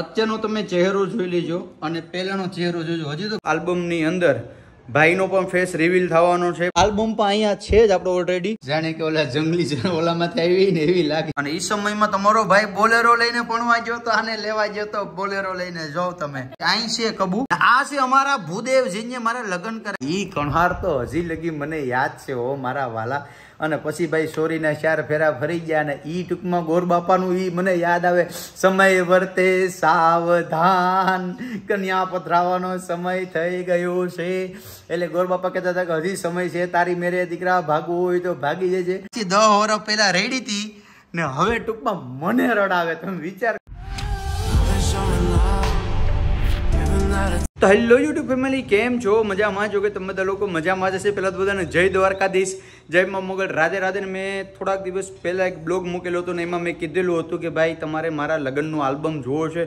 અત્યારનો તમે ચહેરો જોઈ લેજો અને પહેલાનો ચહેરો જોજો હજી તો આલ્બમની અંદર ભાઈનો પણ ફેસ રિવીલ થવાનો છે આલ્બમ પણ અહીંયા છે જ આપણો ઓલરેડી જાણે કે ઓલા જંગલી છે ઓલામાંથી આવી ને એવી લાગે અને એ સમયમાં તમારો ભાઈ બોલેરો લઈને ભણવા ગયો તો આને લેવા ગયો તો બોલેરો લઈને જાવ તમે અહીં છે કબુ આ છે અમારા ભૂદેવ જીને મારા લગ્ન કરે એ કણહાર તો હજી લગી મને યાદ છે હો મારા વાલા અને પછી ભાઈ સોરીના ચાર ફેરા ફરી ગયા અને એ ટૂંકમાં ગોર બાપાનું એ મને યાદ આવે સમય વર્તે સાવધાન કન્યા પથરાવાનો સમય થઈ ગયો છે એટલે ગોર બાપા કહેતા હતા કે હજી સમય છે તારી મેરે દીકરા ભાગવું હોય તો ભાગી જજે પછી દહ વર્ષ પહેલાં રેડી હતી ને હવે ટૂંકમાં મને રડાવે તમે વિચાર તો હેલો યુટ્યુબ ફેમિલી કેમ છો મજામાં જો કે તમે બધા લોકો મજામાં જશે પહેલાં તો બધાને જય દ્વારકાધીશ જય મા મોગલ રાધે રાધે મેં થોડાક દિવસ પહેલાં એક બ્લોગ મૂકેલો હતો ને એમાં મેં કીધેલું હતું કે ભાઈ તમારે મારા લગ્નનું આલ્બમ જોવો છે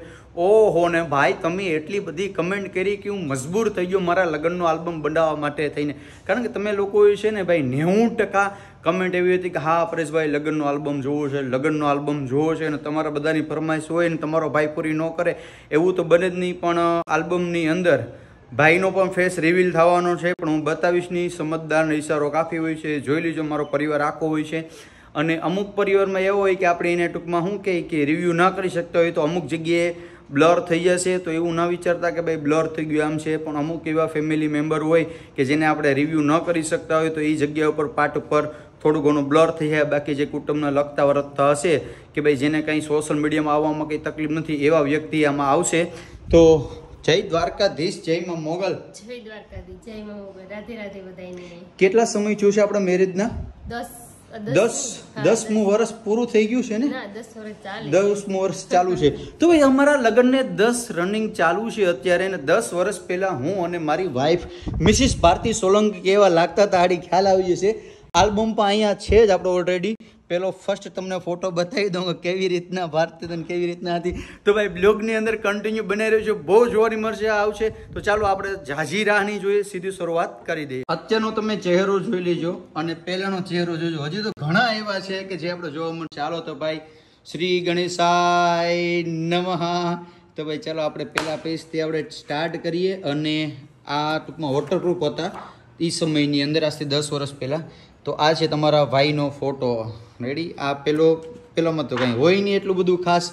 ઓહો ને ભાઈ તમે એટલી બધી કમેન્ટ કરી કે હું મજબૂર થઈ ગયો મારા લગ્નનું આલ્બમ બનાવવા માટે થઈને કારણ કે તમે લોકો છે ને ભાઈ નેવું ટકા કમેન્ટ એવી હતી કે હા પરેશભાઈ લગ્નનો આલ્બમ જોવો છે લગ્નનો આલ્બમ જોવો છે અને તમારા બધાની ફરમાઈશ હોય ને તમારો ભાઈ પૂરી ન કરે એવું તો બને જ નહીં પણ આલ્બમની અંદર ભાઈનો પણ ફેસ રિવીલ થવાનો છે પણ હું બતાવીશ નહીં સમજદારનો ઇશારો કાફી હોય છે જોઈ લીજો મારો પરિવાર આખો હોય છે અને અમુક પરિવારમાં એવો હોય કે આપણે એને ટૂંકમાં શું કહે કે રિવ્યૂ ના કરી શકતા હોય તો અમુક જગ્યાએ બ્લર થઈ જશે તો એવું ના વિચારતા કે ભાઈ બ્લર થઈ ગયું આમ છે પણ અમુક એવા ફેમિલી મેમ્બર હોય કે જેને આપણે રિવ્યૂ ન કરી શકતા હોય તો એ જગ્યા ઉપર પાર્ટ ઉપર થોડું ઘણું બ્લર થઈ જાય બાકી જે કુટુંબને લગતા વરતતા હશે કે ભાઈ જેને કંઈ સોશિયલ મીડિયામાં આવવામાં કંઈ તકલીફ નથી એવા વ્યક્તિ આમાં આવશે તો જય દ્વારકાધીશ જય માં મોગલ જય દ્વારકાધીશ કેટલા સમય જોશે આપણા મેરેજના 10 દસ દસમું વર્ષ પૂરું થઈ ગયું છે ને દસમું વર્ષ ચાલુ છે તો ભાઈ અમારા લગ્નને દસ રનિંગ ચાલુ છે અત્યારે ને દસ વર્ષ પહેલા હું અને મારી વાઈફ મિસિસ ભારતી સોલંકી કેવા લાગતા હતા આડી ખ્યાલ આવી જશે આલ્બમ પણ અહીંયા છે જ આપણો ઓલરેડી પેલો ફર્સ્ટ તમને ફોટો બતાવી દઉં કેવી રીતના ભારતીય અને કેવી રીતના હતી તો ભાઈ બ્લોગની અંદર કન્ટિન્યુ બનાવી રહ્યો છે બહુ જોવાની મરજી આવશે તો ચાલો આપણે ઝાઝી રાહની જોઈએ સીધી શરૂઆત કરી દઈએ અત્યારનો તમે ચહેરો જોઈ લેજો અને પહેલાનો ચહેરો જોજો હજી તો ઘણા એવા છે કે જે આપણે જોવા મળશે ચાલો તો ભાઈ શ્રી ગણેશાય નમઃ તો ભાઈ ચાલો આપણે પહેલાં પેજથી આપણે સ્ટાર્ટ કરીએ અને આ ટૂંકમાં વોટરપ્રૂફ હતા એ સમયની અંદર આજથી દસ વર્ષ પહેલાં તો આ છે તમારા ભાઈનો ફોટો રેડી આ પેલો પેલામાં તો કંઈ હોય નહીં એટલું બધું ખાસ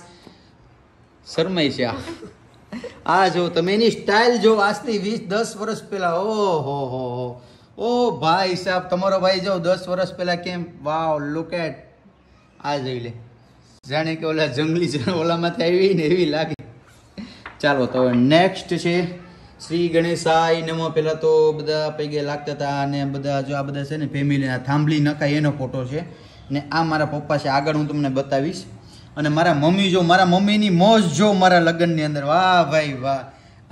શરમાય છે આ આ જો તમે એની સ્ટાઇલ જો આજથી વીસ દસ વર્ષ પહેલાં ઓ હો હો હો ઓ ભાઈ સાહેબ તમારો ભાઈ જાઓ દસ વર્ષ પહેલાં કેમ વાવ લુક એટ આ જોઈ લે જાણે કે ઓલા જંગલી ઓલામાંથી આવી ને એવી લાગે ચાલો તો નેક્સ્ટ છે શ્રી ગણેશાય નમો પહેલાં તો બધા પૈગે લાગતા હતા અને બધા જો આ બધા છે ને ફેમિલીના થાંભલી નખાય એનો ફોટો છે ને આ મારા પપ્પા છે આગળ હું તમને બતાવીશ અને મારા મમ્મી જો મારા મમ્મીની મોજ જો મારા લગ્નની અંદર વાહ ભાઈ વાહ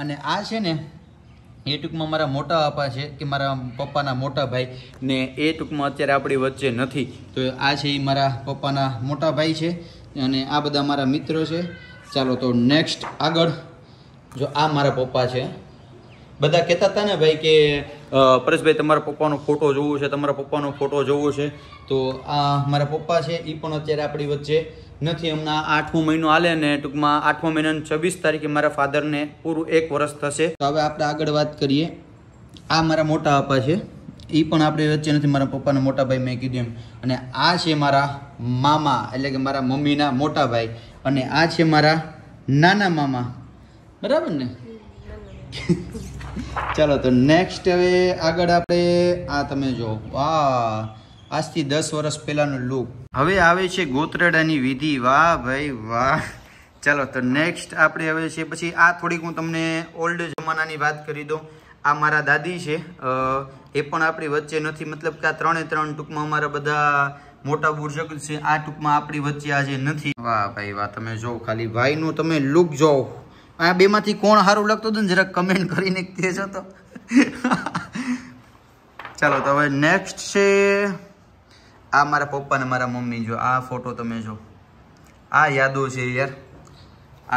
અને આ છે ને એ ટૂંકમાં મારા મોટા પપ્પા છે કે મારા પપ્પાના મોટા ભાઈ ને એ ટૂંકમાં અત્યારે આપણી વચ્ચે નથી તો આ છે એ મારા પપ્પાના મોટા ભાઈ છે અને આ બધા મારા મિત્રો છે ચાલો તો નેક્સ્ટ આગળ જો આ મારા પપ્પા છે બધા કહેતા હતા ને ભાઈ કે પરેશભાઈ તમારા પપ્પાનો ફોટો જોવો છે તમારા પપ્પાનો ફોટો જોવો છે તો આ મારા પપ્પા છે એ પણ અત્યારે આપણી વચ્ચે નથી હમણાં આઠમો મહિનો હાલે ને ટૂંકમાં આઠમો મહિનાની છવ્વીસ તારીખે મારા ફાધરને પૂરું એક વર્ષ થશે તો હવે આપણે આગળ વાત કરીએ આ મારા મોટા પપ્પા છે એ પણ આપણી વચ્ચે નથી મારા પપ્પાના મોટા ભાઈ મેં કીધું એમ અને આ છે મારા મામા એટલે કે મારા મમ્મીના મોટા ભાઈ અને આ છે મારા નાના મામા બરાબર ને ચાલો તો નેક્સ્ટ હવે આગળ આપણે આ તમે જો વાહ આજથી દસ વર્ષ પહેલાંનો લુક હવે આવે છે ગોત્રડાની વિધિ વાહ ભાઈ વાહ ચાલો તો નેક્સ્ટ આપણે હવે છે પછી આ થોડીક હું તમને ઓલ્ડ જમાનાની વાત કરી દઉં આ મારા દાદી છે એ પણ આપણી વચ્ચે નથી મતલબ કે આ ત્રણે ત્રણ ટૂંકમાં અમારા બધા મોટા બુર્જક છે આ ટૂંકમાં આપણી વચ્ચે આજે નથી વાહ ભાઈ વાહ તમે જો ખાલી ભાઈનું તમે લુક જોવો આ બેમાંથી કોણ સારું લાગતું હતું ને જરાક કમેન્ટ કરીને કહેજો તો ચાલો તો હવે નેક્સ્ટ છે આ મારા પપ્પા ને મારા મમ્મી જો આ ફોટો તમે જો આ યાદો છે યાર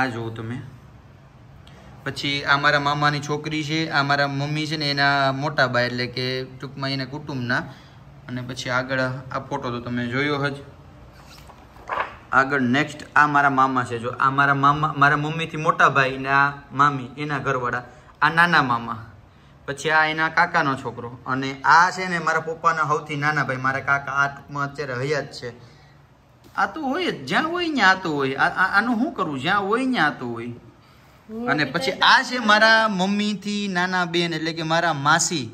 આ જુઓ તમે પછી આ મારા મામાની છોકરી છે આ મારા મમ્મી છે ને એના મોટા ભાઈ એટલે કે ટૂંકમાં એના કુટુંબના અને પછી આગળ આ ફોટો તો તમે જોયો હજ આગળ નેક્સ્ટ આ મારા મામા છે જો આ મારા મામા મારા મમ્મીથી મોટા ભાઈ ને આ મામી એના ઘરવાળા આ નાના મામા પછી આ એના કાકાનો છોકરો અને આ છે ને મારા પપ્પાના સૌથી નાના ભાઈ મારા કાકા આ ટૂંકમાં અત્યારે હયાત છે આ તો હોય જ જ્યાં હોય ત્યાં આતું હોય આનું શું કરું જ્યાં હોય ત્યાં આતું હોય અને પછી આ છે મારા મમ્મીથી નાના બેન એટલે કે મારા માસી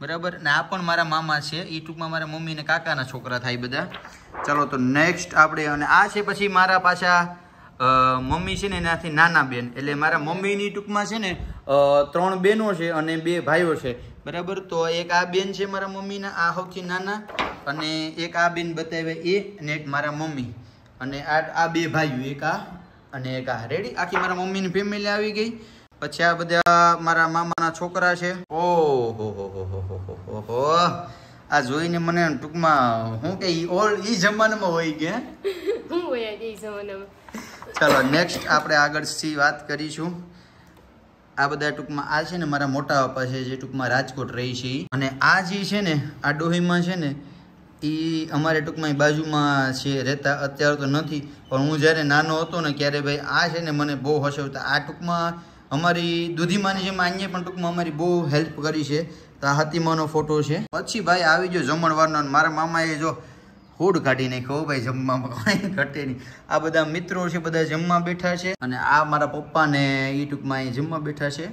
બરાબર ને આ પણ મારા મામા છે એ ટૂંકમાં મારા મમ્મી ને કાકાના છોકરા થાય બધા ચલો તો નેક્સ્ટ આપણે અને આ છે પછી મારા પાછા મમ્મી છે ને એનાથી નાના બેન એટલે મારા મમ્મીની ટૂંકમાં છે ને ત્રણ બહેનો છે અને બે ભાઈઓ છે બરાબર તો એક આ બેન છે મારા મમ્મીના આ સૌથી નાના અને એક આ બેન બતાવે એ અને એક મારા મમ્મી અને આ આ બે ભાઈઓ એક આ અને એક આ રેડી આખી મારા મમ્મીની ફેમિલી આવી ગઈ પછી આ બધા મારા મામાના છોકરા છે હો આ જોઈને મને ટૂંકમાં હું કે ઓલ ઈ જમાનામાં હોય કે હું હોય ઈ જમાનામાં ચાલો નેક્સ્ટ આપણે આગળથી વાત કરીશું આ બધા ટૂંકમાં આ છે ને મારા મોટા બાપા છે જે ટૂંકમાં રાજકોટ રહી છે અને આ જે છે ને આ ડોહીમાં છે ને એ અમારે ટૂંકમાં એ બાજુમાં છે રહેતા અત્યારે તો નથી પણ હું જ્યારે નાનો હતો ને ત્યારે ભાઈ આ છે ને મને બહુ હસવતા આ ટૂંકમાં અમારી દૂધીમાની જેમ આઈએ પણ ટૂંકમાં અમારી બહુ હેલ્પ કરી છે તો આ હતીમાનો ફોટો છે પછી ભાઈ આવી જો જમણવારનો મારા મામાએ જો હૂડ કાઢી નાખ્યો ભાઈ જમવામાં કોઈ ઘટે નહીં આ બધા મિત્રો છે બધા જમવા બેઠા છે અને આ મારા પપ્પાને એ ટૂંકમાં એ જમવા બેઠા છે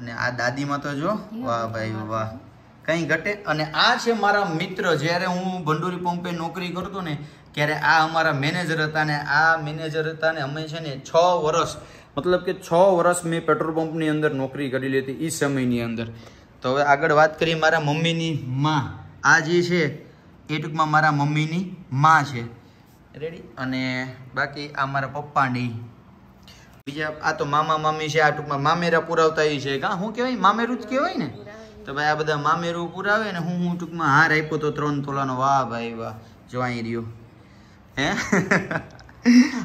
અને આ દાદીમાં તો જો વાહ ભાઈ વાહ કંઈ ઘટે અને આ છે મારા મિત્ર જ્યારે હું ભંડોરી પંપે નોકરી કરતો ને ત્યારે આ અમારા મેનેજર હતા ને આ મેનેજર હતા ને અમે છે ને છ વર્ષ મતલબ કે છ વર્ષ મેં પેટ્રોલ પંપની અંદર નોકરી કરી હતી એ સમયની અંદર તો હવે આગળ વાત કરીએ મારા મમ્મીની માં આ જે છે એ ટૂંકમાં મારા મમ્મીની માં છે રેડી અને બાકી આ મારા પપ્પાની બીજા આ તો મામા મામી છે આ ટૂંકમાં મામેરા પુરાવતા એ છે કાં શું કહેવાય મામેરું જ કહેવાય ને તો ભાઈ આ બધા મામેરું પુરાવે ને હું હું ટૂંકમાં હાર આપ્યો તો ત્રણ તોલાનો વાહ ભાઈ વાહ જો રહ્યો હે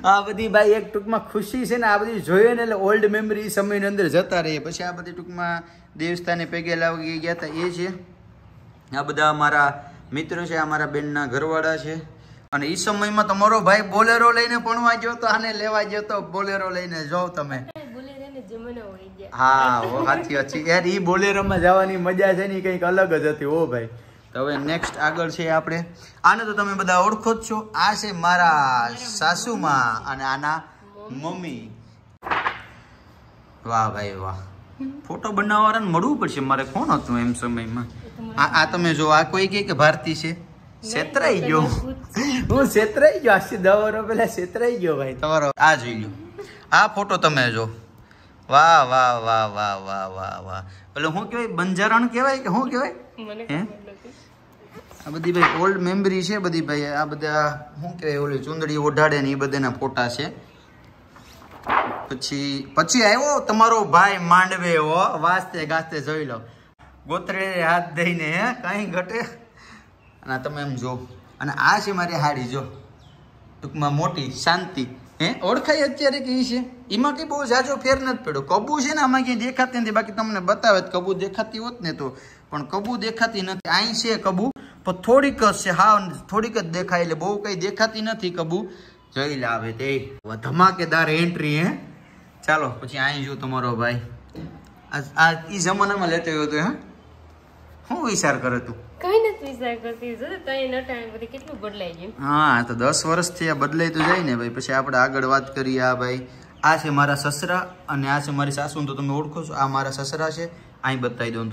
આ બધી ભાઈ એક ટૂંકમાં ખુશી છે ને આ બધી જોઈએ ને એટલે ઓલ્ડ મેમરી સમયની અંદર જતા રહીએ પછી આ બધી ટૂંકમાં દેવસ્થાને પેગે લાવી ગયા હતા એ છે આ બધા અમારા મિત્રો છે અમારા બેનના ઘરવાળા છે અને એ સમયમાં તમારો ભાઈ બોલેરો લઈને ભણવા ગયો તો આને લેવા ગયો તો બોલેરો લઈને જાઓ તમે હા સાચી વાત છે યાર એ બોલેરોમાં જવાની મજા છે ને કંઈક અલગ જ હતી ઓ ભાઈ તો હવે નેક્સ્ટ આગળ છે આપણે આને તો તમે બધા ઓળખો જ છો આ છે મારા સાસુમાં અને આના મમ્મી વાહ ભાઈ વાહ ફોટો બનાવવાને મળવું પડશે મારે કોણ હતું એમ સમયમાં આ તમે જો આ કોઈ કહે કે ભારતી છે છેતરાઈ ગયો હું છેતરાઈ ગયો આશી દવા પેલા છેતરાઈ ગયો ભાઈ તમારો આ જોઈ લો આ ફોટો તમે જો વાહ વાહ વાહ વાહ વાહ વાહ વાહ એટલે શું કહેવાય બંજારણ કહેવાય કે શું કહેવાય હે આ બધી ભાઈ ઓલ્ડ મેમરી છે બધી ભાઈ આ બધા શું કહેવાય ઓલી ચુંદડી ઓઢાડે ને એ બધાના ફોટા છે પછી પછી આવ્યો તમારો ભાઈ માંડવે હો વાસ્તે ગાસ્તે જોઈ લો ગોતરે હાથ દઈને હે કાંઈ ઘટે અને તમે એમ જો અને આ છે મારી હાડી જો ટૂંકમાં મોટી શાંતિ હે ઓળખાય અત્યારે કે છે એમાં કંઈ બહુ ઝાઝો ફેર નથી પડ્યો કબૂ છે ને આમાં ક્યાંય દેખાતી નથી બાકી તમને બતાવે કબૂ દેખાતી હોત ને તો પણ કબૂ દેખાતી નથી અહીં છે કબૂ પણ થોડીક જ છે હા થોડીક જ દેખાય એટલે બહુ કંઈ દેખાતી નથી કબૂ જઈ લાવે તે ધમાકેદાર એન્ટ્રી હે ચાલો પછી અહીં જો તમારો ભાઈ આ એ જમાનામાં લેતો હતો હે હું વિચાર કરે તું અહીં બતાવી દઉં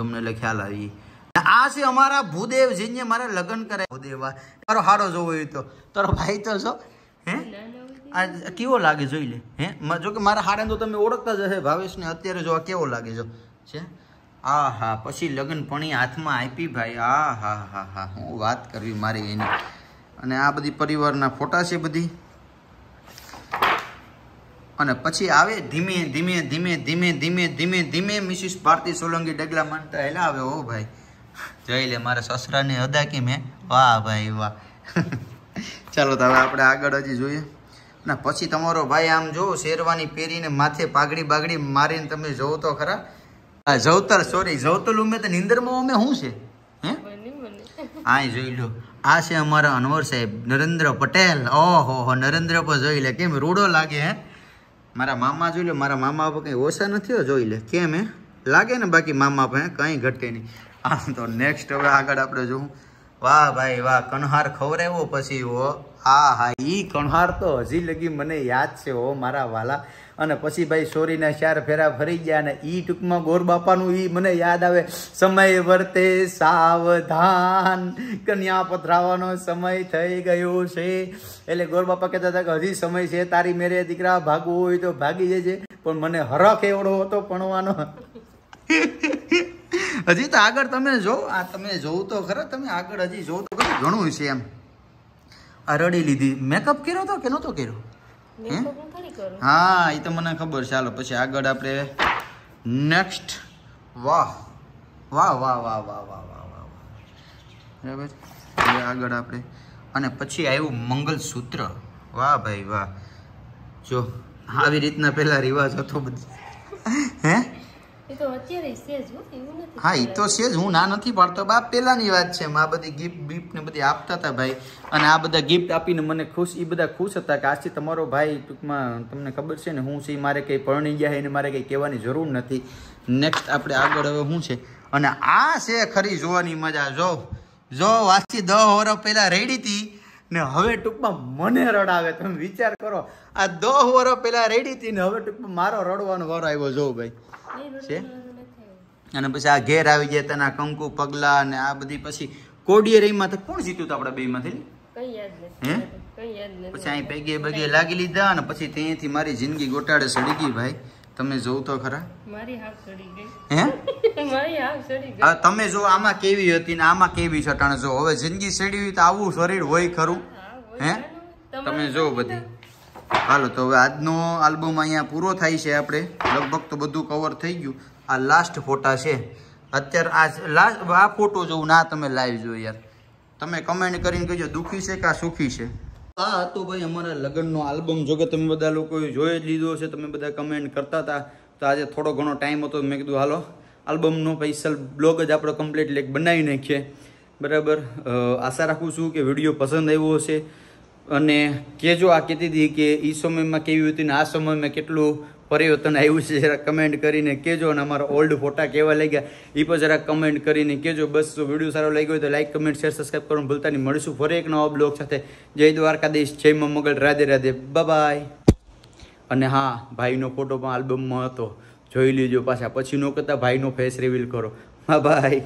તમને ખ્યાલ આવી આ છે અમારા ભૂદેવજીને મારે લગ્ન કરાય ભૂદેવા તારો હારો જોવો હોય તો તારો ભાઈ તો છો હે આ કેવો લાગે જોઈ લે હે જો કે મારા હારે તો તમે ઓળખતા જશે ભાવેશ ને અત્યારે જોવા કેવો લાગે છે આ હા પછી લગ્ન પણી હાથમાં આપી ભાઈ આ હા હા હા હું વાત કરવી મારી એની અને આ બધી પરિવારના ફોટા છે બધી અને પછી આવે ધીમે ધીમે ધીમે ધીમે ધીમે ધીમે ધીમે મિસિસ ભારતી સોલંકી ડગલા માનતા એલા આવે ઓ ભાઈ જોઈ લે મારા સસરાને અદા કે મેં વાહ ભાઈ વાહ ચાલો તો હવે આપણે આગળ હજી જોઈએ અને પછી તમારો ભાઈ આમ જો શેરવાની પહેરીને માથે પાઘડી બાગડી મારીને તમે જોવો તો ખરા હા જવતર સોરી જવતલ ઉમે તો નિંદરમાં અમે શું છે હે હા જોઈ લો આ છે અમારા અનવર સાહેબ નરેન્દ્ર પટેલ ઓહો હો નરેન્દ્ર પણ જોઈ લે કેમ રૂડો લાગે હે મારા મામા જોઈ લો મારા મામા પર કંઈ ઓછા નથી જોઈ લે કેમ હે લાગે ને બાકી મામા પણ કંઈ ઘટે નહીં આમ તો નેક્સ્ટ હવે આગળ આપણે જોઉં વાહ ભાઈ વાહ કણહાર ખવરાવ્યો પછી હો હા હા ઈ કણહાર તો હજી લગી મને યાદ છે હો મારા વાલા અને પછી ભાઈ સોરીના ચાર ફેરા ફરી ગયા અને ઈ ટૂંકમાં ગોર બાપાનું ઈ મને યાદ આવે સમય વર્તે સાવધાન કન્યા પથરાવાનો સમય થઈ ગયો છે એટલે ગોર બાપા કહેતા હતા કે હજી સમય છે તારી મેરે દીકરા ભાગવું હોય તો ભાગી જજે પણ મને હરખ એવડો હતો ભણવાનો હજી તો આગળ તમે જો આ તમે જોવું તો ખરા તમે આગળ હજી જોવું તો ખરું ઘણું છે એમ આ રડી લીધી મેકઅપ કર્યો હતો કે નહોતો કર્યો હા એ તો મને ખબર છે ચાલો પછી આગળ આપણે નેક્સ્ટ વાહ વાહ વાહ વાહ વાહ વાહ વાહ વાહ બરાબર હવે આગળ આપણે અને પછી આવ્યું મંગલસૂત્ર વાહ ભાઈ વાહ જો આવી રીતના પહેલાં રિવાજ હતો બધી હે હા એ તો છે જ હું ના નથી પાડતો બાપ પહેલાંની વાત છે આ બધી ગિફ્ટ બિફ્ટ ને બધી આપતા હતા ભાઈ અને આ બધા ગિફ્ટ આપીને મને ખુશ એ બધા ખુશ હતા કે આજથી તમારો ભાઈ ટૂંકમાં તમને ખબર છે ને હું છે મારે કંઈ પરણી ગયા એને મારે કંઈ કહેવાની જરૂર નથી નેક્સ્ટ આપણે આગળ હવે શું છે અને આ છે ખરી જોવાની મજા જો જો આજથી દહ વરસ પહેલાં રેડી હતી ને હવે ટૂંકમાં મને રડાવે તમે વિચાર કરો આ દહ વર્ષ પહેલા રેડી હતી ને હવે ટૂંકમાં મારો રડવાનો વર આવ્યો જો ભાઈ છે અને પછી આ ઘેર આવી ગયા તેના કંકુ પગલા અને આ બધી પછી કોડીએ રહીમાં કોણ જીત્યું આપણે બે માંથી હે પછી અહીં પૈગે બગે લાગી લીધા અને પછી ત્યાંથી મારી જિંદગી ગોટાડે સડી ગઈ ભાઈ તમે જોઉં તો ખરા મારી હાફ સડી ગઈ મારી હાફ સડી તમે જો આમાં કેવી હતી ને આમાં કેવી છટાણ જો હવે જિંદગી સડી હોય તો આવું શરીર હોય ખરું હે તમે જો બધી હાલો તો હવે આજનો આલ્બમ અહીંયા પૂરો થાય છે આપણે લગભગ તો બધું કવર થઈ ગયું આ લાસ્ટ ફોટા છે અત્યારે આ લાસ્ટ આ ફોટો જોઉં ના તમે લાઈવ જો યાર તમે કમેન્ટ કરીને કહેજો દુઃખી છે કે સુખી છે આ હતો ભાઈ અમારા લગ્નનો આલ્બમ જો તમે બધા લોકોએ જોઈ જ લીધો છે તમે બધા કમેન્ટ કરતા હતા તો આજે થોડો ઘણો ટાઈમ હતો મેં કીધું હાલો આલ્બમનો સ્પેશિયલ બ્લોગ જ આપણો કમ્પ્લીટ લેક બનાવી નાખીએ બરાબર આશા રાખું છું કે વિડીયો પસંદ આવ્યો હશે અને કહેજો આ કહેતી હતી કે એ સમયમાં કેવી હતી ને આ સમયમાં કેટલું પરિવર્તન આવ્યું છે જરા કમેન્ટ કરીને કહેજો અને અમારા ઓલ્ડ ફોટા કેવા લાગ્યા એ પણ જરા કમેન્ટ કરીને કહેજો બસ જો વિડીયો સારો લાગ્યો હોય તો લાઇક કમેન્ટ શેર સબસ્ક્રાઈબ કરવાનું ભૂલતા નહીં મળીશું ફરી એક નવા બ્લોગ સાથે જય દ્વારકાધીશ જય મગલ રાધે રાધે બાય અને હા ભાઈનો ફોટો પણ આલ્બમમાં હતો જોઈ લેજો પાછા પછી ન કરતા ભાઈનો ફેસ રિવીલ કરો હા ભાઈ